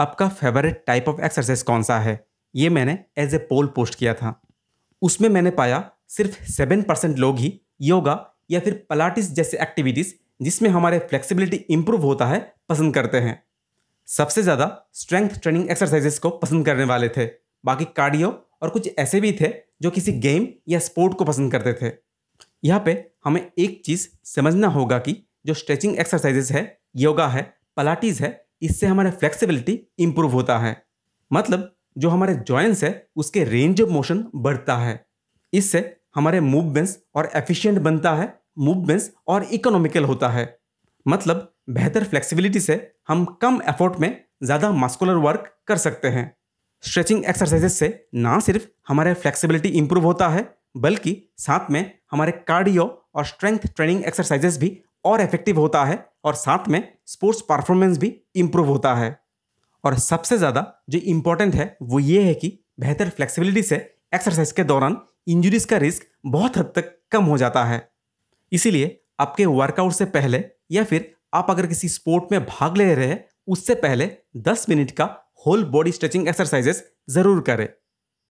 आपका favourite type of exercise कौन सा है ये मैंने एज ए पोल पोस्ट किया था उसमें मैंने पाया सिर्फ सेवन परसेंट लोग ही योगा या फिर पलाटिस जैसे एक्टिविटीज़ जिसमें हमारे फ्लेक्सिबिलिटी इंप्रूव होता है पसंद करते हैं सबसे ज़्यादा स्ट्रेंथ ट्रेनिंग एक्सरसाइजेस को पसंद करने वाले थे बाकी कार्डियो और कुछ ऐसे भी थे जो किसी गेम या स्पोर्ट को पसंद करते थे यहाँ पे हमें एक चीज़ समझना होगा कि जो स्ट्रेचिंग एक्सरसाइजेस है योगा है पलाटीज़ है इससे हमारा फ्लेक्सिबिलिटी इम्प्रूव होता है मतलब जो हमारे जॉइंट्स है उसके रेंज ऑफ मोशन बढ़ता है इससे हमारे मूवमेंट्स और एफिशिएंट बनता है मूवमेंट्स और इकोनॉमिकल होता है मतलब बेहतर फ्लेक्सिबिलिटी से हम कम एफर्ट में ज़्यादा मस्कुलर वर्क कर सकते हैं स्ट्रेचिंग एक्सरसाइजेस से ना सिर्फ हमारे फ्लेक्सिबिलिटी इंप्रूव होता है बल्कि साथ में हमारे कार्डियो और स्ट्रेंथ ट्रेनिंग एक्सरसाइजेस भी और इफेक्टिव होता है और साथ में स्पोर्ट्स परफॉर्मेंस भी इम्प्रूव होता है और सबसे ज़्यादा जो इम्पोर्टेंट है वो ये है कि बेहतर फ्लेक्सिबिलिटी से एक्सरसाइज के दौरान इंजरीज का रिस्क बहुत हद तक कम हो जाता है इसीलिए आपके वर्कआउट से पहले या फिर आप अगर किसी स्पोर्ट में भाग ले रहे हैं उससे पहले 10 मिनट का होल बॉडी स्ट्रेचिंग एक्सरसाइजेस ज़रूर करें